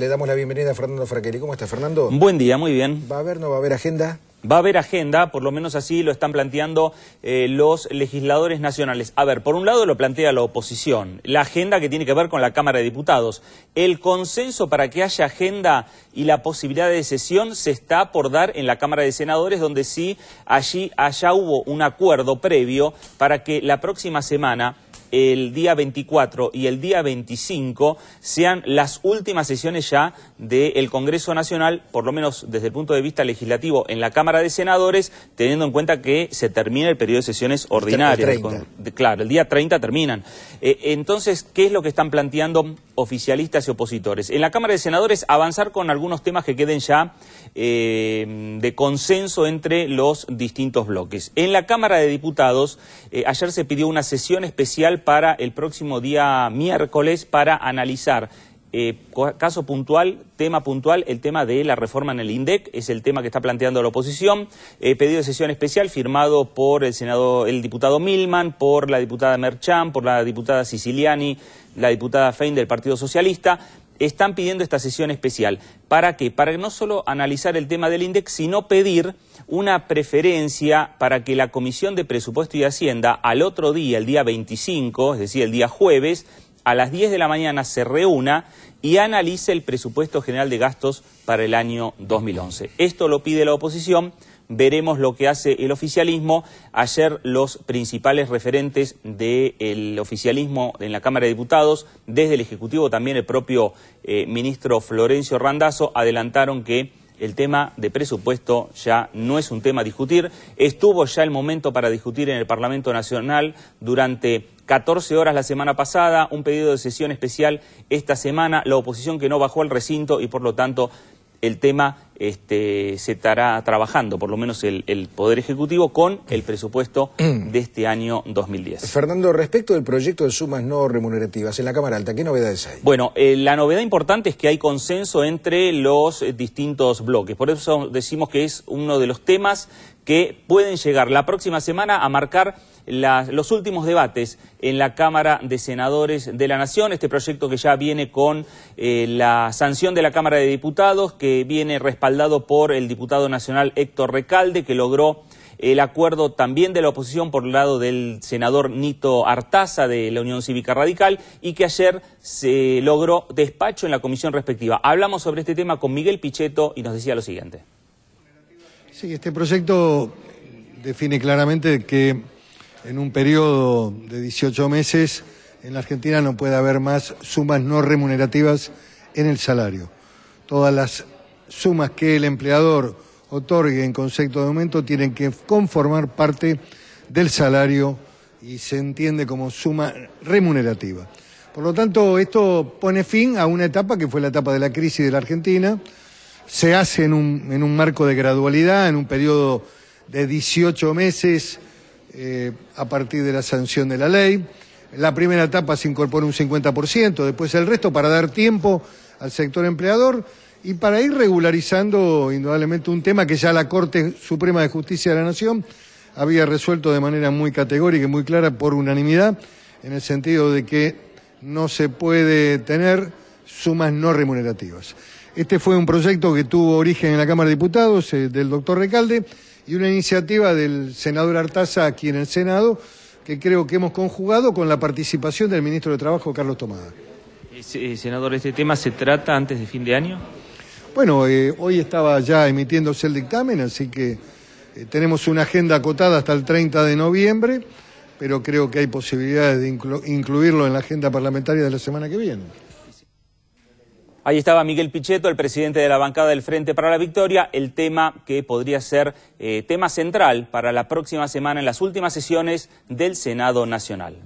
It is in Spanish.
Le damos la bienvenida a Fernando Fraqueri. ¿Cómo está, Fernando? Buen día, muy bien. ¿Va a haber, no va a haber agenda? Va a haber agenda, por lo menos así lo están planteando eh, los legisladores nacionales. A ver, por un lado lo plantea la oposición, la agenda que tiene que ver con la Cámara de Diputados. El consenso para que haya agenda y la posibilidad de sesión se está por dar en la Cámara de Senadores, donde sí allí allá hubo un acuerdo previo para que la próxima semana el día 24 y el día 25 sean las últimas sesiones ya del Congreso Nacional, por lo menos desde el punto de vista legislativo en la Cámara de Senadores, teniendo en cuenta que se termina el periodo de sesiones ordinarias. claro, el día 30 terminan. Eh, entonces, ¿qué es lo que están planteando oficialistas y opositores? En la Cámara de Senadores avanzar con algunos temas que queden ya eh, de consenso entre los distintos bloques. En la Cámara de Diputados, eh, ayer se pidió una sesión especial para el próximo día miércoles para analizar eh, caso puntual, tema puntual, el tema de la reforma en el INDEC, es el tema que está planteando la oposición. Eh, pedido de sesión especial firmado por el, senador, el diputado Milman, por la diputada Merchan, por la diputada Siciliani, la diputada Fein del Partido Socialista están pidiendo esta sesión especial. ¿Para qué? Para no solo analizar el tema del INDEX, sino pedir una preferencia para que la Comisión de Presupuesto y Hacienda al otro día, el día 25, es decir, el día jueves, a las 10 de la mañana se reúna y analice el presupuesto general de gastos para el año 2011. Esto lo pide la oposición veremos lo que hace el oficialismo. Ayer los principales referentes del oficialismo en la Cámara de Diputados, desde el Ejecutivo también el propio eh, ministro Florencio Randazzo, adelantaron que el tema de presupuesto ya no es un tema a discutir. Estuvo ya el momento para discutir en el Parlamento Nacional durante 14 horas la semana pasada, un pedido de sesión especial esta semana, la oposición que no bajó al recinto y por lo tanto el tema este, se estará trabajando, por lo menos el, Poder Ejecutivo, con el presupuesto mm. de este año 2010. Fernando, respecto del proyecto de sumas no remunerativas en la Cámara Alta, ¿qué novedades hay? Bueno, eh, la novedad importante es que hay consenso entre los eh, distintos bloques. Por eso decimos que es uno de los temas que pueden llegar la próxima semana a marcar los últimos debates en la Cámara de Senadores de la Nación, este proyecto que ya viene con eh, la sanción de la Cámara de Diputados, que viene respaldado por el diputado nacional Héctor Recalde, que logró el acuerdo también de la oposición por el lado del senador Nito Artaza de la Unión Cívica Radical y que ayer se logró despacho en la comisión respectiva. Hablamos sobre este tema con Miguel Pichetto y nos decía lo siguiente. Sí, este proyecto define claramente que en un periodo de 18 meses, en la Argentina no puede haber más sumas no remunerativas en el salario. Todas las sumas que el empleador otorgue en concepto de aumento tienen que conformar parte del salario y se entiende como suma remunerativa. Por lo tanto, esto pone fin a una etapa que fue la etapa de la crisis de la Argentina. Se hace en un, en un marco de gradualidad, en un periodo de 18 meses eh, a partir de la sanción de la ley. La primera etapa se incorpora un 50%, después el resto para dar tiempo al sector empleador y para ir regularizando indudablemente un tema que ya la Corte Suprema de Justicia de la Nación había resuelto de manera muy categórica y muy clara por unanimidad, en el sentido de que no se puede tener sumas no remunerativas. Este fue un proyecto que tuvo origen en la Cámara de Diputados eh, del doctor Recalde y una iniciativa del senador Artaza aquí en el Senado que creo que hemos conjugado con la participación del ministro de Trabajo, Carlos Tomada. Eh, senador, ¿este tema se trata antes de fin de año? Bueno, eh, hoy estaba ya emitiéndose el dictamen, así que tenemos una agenda acotada hasta el 30 de noviembre, pero creo que hay posibilidades de incluirlo en la agenda parlamentaria de la semana que viene. Ahí estaba Miguel Pichetto, el presidente de la bancada del Frente para la Victoria, el tema que podría ser eh, tema central para la próxima semana en las últimas sesiones del Senado Nacional.